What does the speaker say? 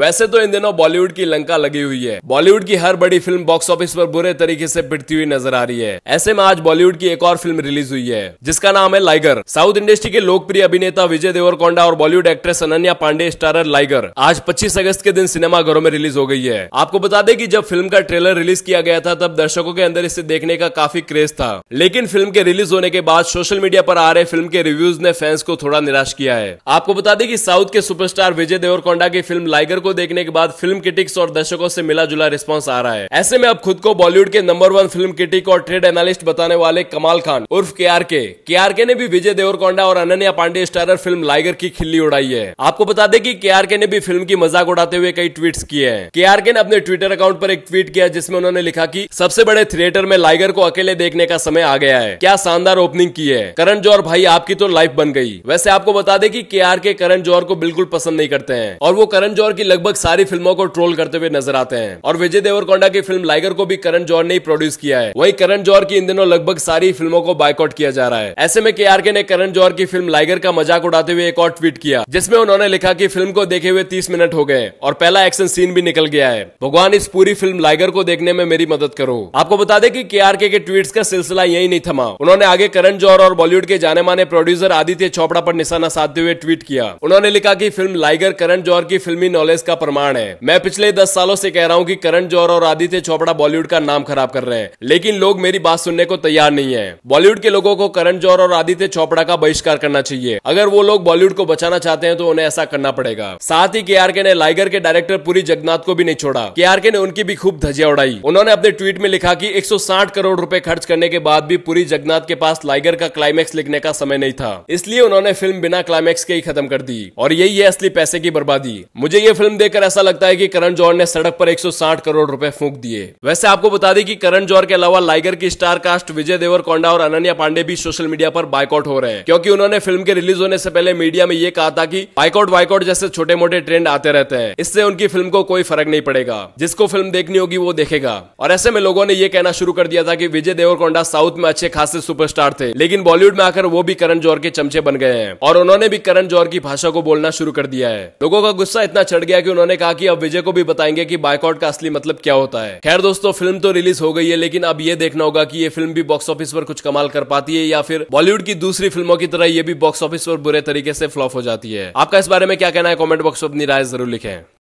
वैसे तो इन दिनों बॉलीवुड की लंका लगी हुई है बॉलीवुड की हर बड़ी फिल्म बॉक्स ऑफिस पर बुरे तरीके से पिटती हुई नजर आ रही है ऐसे में आज बॉलीवुड की एक और फिल्म रिलीज हुई है जिसका नाम है लाइगर साउथ इंडस्ट्री के लोकप्रिय अभिनेता विजय देवरकोंडा और Bollywood actress Ananya Pandey starrer Liger आज पच्चीस अगस्त के दिन सिनेमा घरों में रिलीज हो गई है आपको बता दें की जब फिल्म का ट्रेलर रिलीज किया गया था तब दर्शकों के अंदर इसे देखने का काफी क्रेज था लेकिन फिल्म के रिलीज होने के बाद सोशल मीडिया पर आ रहे फिल्म के रिव्यूज ने फैंस को थोड़ा निराश किया है आपको बता दें कि साउथ के सुपरस्टार विजय देवरकोंडा की फिल्म लाइगर को देखने के बाद फिल्म क्रिटिक्स और दर्शकों से मिला जुला रिस्पॉन्स आ रहा है ऐसे में अब खुद को बॉलीवुड के नंबर वन फिल्म क्रिटिक और ट्रेड एनालिस्ट बताने वाले कमाल खान उर्फ के आर के के आर के ने भी विजय देवरकोंडा और अनन्या पांडे स्टारर फिल्म लाइगर की खिल्ली उड़ाई है आपको बता दें की के आर के ने भी फिल्म की मजाक उड़ाते हुए कई ट्वीट किए हैं के आर के ने अपने ट्विटर अकाउंट पर एक ट्वीट किया जिसमें उन्होंने लिखा की सबसे बड़े थिएटर में लाइगर को अकेले देखने का समय आ गया है क्या शानदार ओपनिंग की है करण जौहर भाई आपकी तो लाइफ बन गई वैसे आपको बता दें कि के आर के करण जौहर को बिल्कुल पसंद नहीं करते हैं और वो करण जौहर की लगभग सारी फिल्मों को ट्रोल करते हुए नजर आते हैं और विजय देवरकोंडा की फिल्म लाइगर को भी करण जौहर ने प्रोड्यूस किया है वही करण जौहर की इन दिनों लगभग सारी फिल्मों को बायकॉट किया जा रहा है ऐसे में के के ने करण जौहर की फिल्म लाइगर का मजाक उड़ाते हुए एक और ट्वीट किया जिसमें उन्होंने लिखा की फिल्म को देखे हुए तीस मिनट हो गए और पहला एक्शन सीन भी निकल गया है भगवान इस पूरी फिल्म लाइगर को देखने में मेरी मदद करो आपको बता दें कि के के ट्वीट का सिलसिला यही नहीं थमा उन्होंने आगे करण जौहर और बॉलीवुड के जाने माने प्रोड्यूसर आदित्य चोपड़ा पर निशाना साधते हुए ट्वीट किया उन्होंने लिखा की फिल्म लाइगर करण जौहर की फिल्मी नॉलेज मामला इसका प्रमाण है मैं पिछले दस सालों से कह रहा हूँ की करण जौहर और आदित्य चोपड़ा बॉलीवुड का नाम खराब कर रहे हैं लेकिन लोग मेरी बात सुनने को तैयार नहीं है बॉलीवुड के लोगों को करण जौहर और आदित्य चोपड़ा का बहिष्कार करना चाहिए अगर वो लोग बॉलीवुड को बचाना चाहते हैं तो उन्हें ऐसा करना पड़ेगा साथ ही के ने लाइगर के डायरेक्टर पूरी जगन्नाथ को भी नहीं छोड़ा के ने उनकी भी खूब धजिया उड़ाई उन्होंने अपने ट्वीट में लिखा की एक करोड़ रूपए खर्च करने के बाद भी पूरी जगन्नाथ के पास लाइगर का क्लाइमैक्स लिखने का समय नहीं था इसलिए उन्होंने फिल्म बिना क्लाइमैक्स के ही खत्म कर दी और यही है असली पैसे की बर्बादी मुझे ये फिल्म देखकर ऐसा लगता है कि करण जौहर ने सड़क पर 160 करोड़ रुपए फूंक दिए वैसे आपको बता दें कि करण जौहर के अलावा लाइगर की स्टार कास्ट विजय देवरकोंडा और अनन्या पांडे भी सोशल मीडिया पर बाइकआउट हो रहे हैं क्योंकि उन्होंने फिल्म के रिलीज होने से पहले मीडिया में ये कहा था कि बाइकआउट वाइकआउट जैसे छोटे मोटे ट्रेंड आते रहते हैं इससे उनकी फिल्म को कोई फर्क नहीं पड़ेगा जिसको फिल्म देखनी होगी वो देखेगा और ऐसे में लोगों ने ये कहना शुरू कर दिया था कि विजय देवरकोंडा साउथ में अच्छे खासे सुपरस्टार थे लेकिन बॉलीवुड में आकर वो भी करण जौहर के चमचे बन गए हैं और उन्होंने भी करण जौहर की भाषा को बोलना शुरू कर दिया है लोगों का गुस्सा इतना चढ़ गया गया कि उन्होंने कहा कि अब विजय को भी बताएंगे कि बायकॉट का असली मतलब क्या होता है खैर दोस्तों फिल्म तो रिलीज हो गई है लेकिन अब ये देखना होगा कि ये फिल्म भी बॉक्स ऑफिस पर कुछ कमाल कर पाती है या फिर बॉलीवुड की दूसरी फिल्मों की तरह ये भी बॉक्स ऑफिस पर बुरे तरीके से फ्लॉप हो जाती है आपका इस बारे में क्या कहना है कॉमेंट बॉक्स में अपनी राय जरूर लिखे